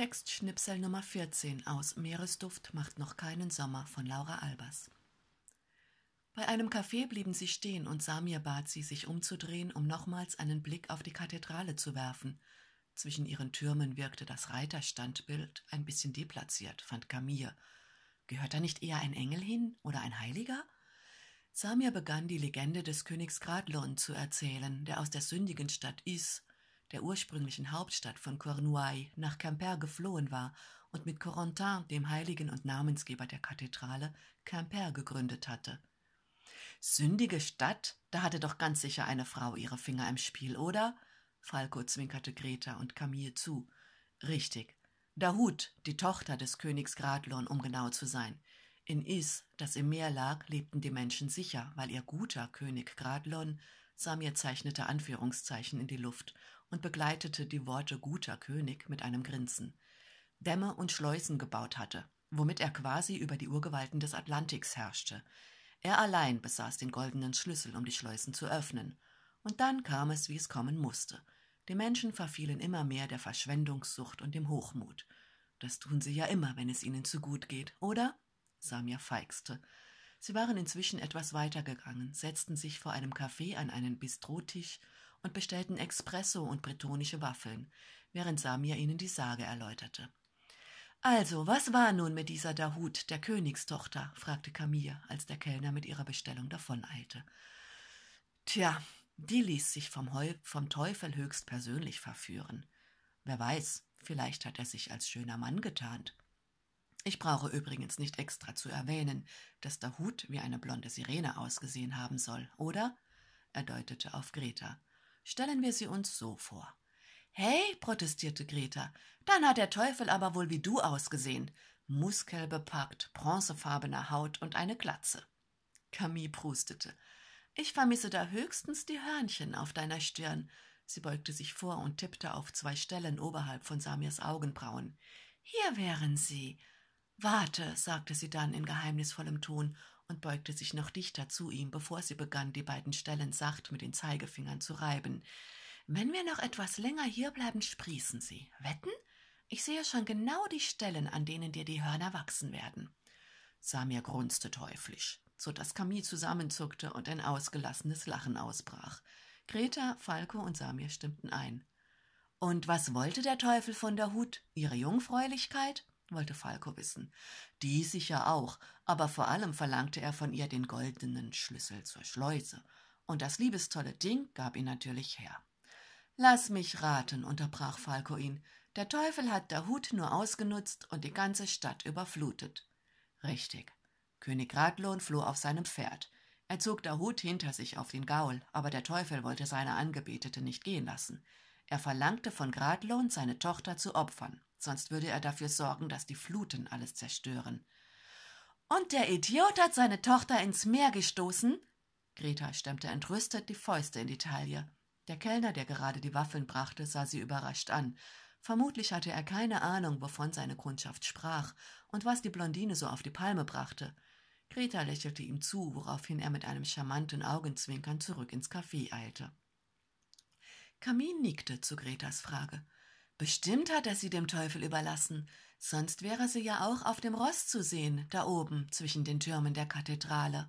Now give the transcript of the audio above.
Textschnipsel Nummer 14 aus Meeresduft macht noch keinen Sommer von Laura Albers. Bei einem Café blieben sie stehen und Samir bat sie, sich umzudrehen, um nochmals einen Blick auf die Kathedrale zu werfen. Zwischen ihren Türmen wirkte das Reiterstandbild ein bisschen deplatziert, fand Camille. Gehört da nicht eher ein Engel hin oder ein Heiliger? Samir begann die Legende des Königs Gradlon zu erzählen, der aus der sündigen Stadt Is der ursprünglichen Hauptstadt von Cornouailles, nach Quimper geflohen war und mit Corentin, dem Heiligen und Namensgeber der Kathedrale, Quimper gegründet hatte. Sündige Stadt, da hatte doch ganz sicher eine Frau ihre Finger im Spiel, oder? Falco zwinkerte Greta und Camille zu. Richtig. Dahut, die Tochter des Königs Gradlon, um genau zu sein. In Is, das im Meer lag, lebten die Menschen sicher, weil ihr guter König Gradlon, Samir zeichnete Anführungszeichen in die Luft und begleitete die Worte guter König mit einem Grinsen, Dämme und Schleusen gebaut hatte, womit er quasi über die Urgewalten des Atlantiks herrschte. Er allein besaß den goldenen Schlüssel, um die Schleusen zu öffnen. Und dann kam es, wie es kommen musste. Die Menschen verfielen immer mehr der Verschwendungssucht und dem Hochmut. Das tun sie ja immer, wenn es ihnen zu gut geht, oder? Samia feixte. Sie waren inzwischen etwas weitergegangen, setzten sich vor einem Café an einen Bistrotisch und bestellten Espresso und bretonische Waffeln, während Samir ihnen die Sage erläuterte. Also, was war nun mit dieser Dahut, der Königstochter? fragte Camille, als der Kellner mit ihrer Bestellung davoneilte. Tja, die ließ sich vom, Heu vom Teufel höchst persönlich verführen. Wer weiß, vielleicht hat er sich als schöner Mann getarnt. Ich brauche übrigens nicht extra zu erwähnen, dass der Hut wie eine blonde Sirene ausgesehen haben soll, oder? Er deutete auf Greta. Stellen wir sie uns so vor. Hey, protestierte Greta, dann hat der Teufel aber wohl wie du ausgesehen. Muskelbepackt, bronzefarbener Haut und eine Glatze. Camille prustete. Ich vermisse da höchstens die Hörnchen auf deiner Stirn. Sie beugte sich vor und tippte auf zwei Stellen oberhalb von Samirs Augenbrauen. Hier wären sie. Warte, sagte sie dann in geheimnisvollem Ton und beugte sich noch dichter zu ihm, bevor sie begann, die beiden Stellen sacht mit den Zeigefingern zu reiben. Wenn wir noch etwas länger hierbleiben, sprießen sie. Wetten? Ich sehe schon genau die Stellen, an denen dir die Hörner wachsen werden. Samir grunzte teuflisch, so dass Camille zusammenzuckte und ein ausgelassenes Lachen ausbrach. Greta, Falco und Samir stimmten ein. Und was wollte der Teufel von der Hut? Ihre Jungfräulichkeit? wollte Falco wissen. Die sicher auch, aber vor allem verlangte er von ihr den goldenen Schlüssel zur Schleuse. Und das liebestolle Ding gab ihn natürlich her. Lass mich raten, unterbrach Falco ihn. Der Teufel hat Dahut nur ausgenutzt und die ganze Stadt überflutet. Richtig. König Radlohn floh auf seinem Pferd. Er zog Dahut hinter sich auf den Gaul, aber der Teufel wollte seine Angebetete nicht gehen lassen. Er verlangte von Gradlohn, seine Tochter zu opfern sonst würde er dafür sorgen, dass die Fluten alles zerstören. Und der Idiot hat seine Tochter ins Meer gestoßen? Greta stemmte entrüstet die Fäuste in die Taille. Der Kellner, der gerade die Waffeln brachte, sah sie überrascht an. Vermutlich hatte er keine Ahnung, wovon seine Kundschaft sprach und was die Blondine so auf die Palme brachte. Greta lächelte ihm zu, woraufhin er mit einem charmanten Augenzwinkern zurück ins Café eilte. Kamin nickte zu Gretas Frage. Bestimmt hat er sie dem Teufel überlassen, sonst wäre sie ja auch auf dem Ross zu sehen, da oben zwischen den Türmen der Kathedrale.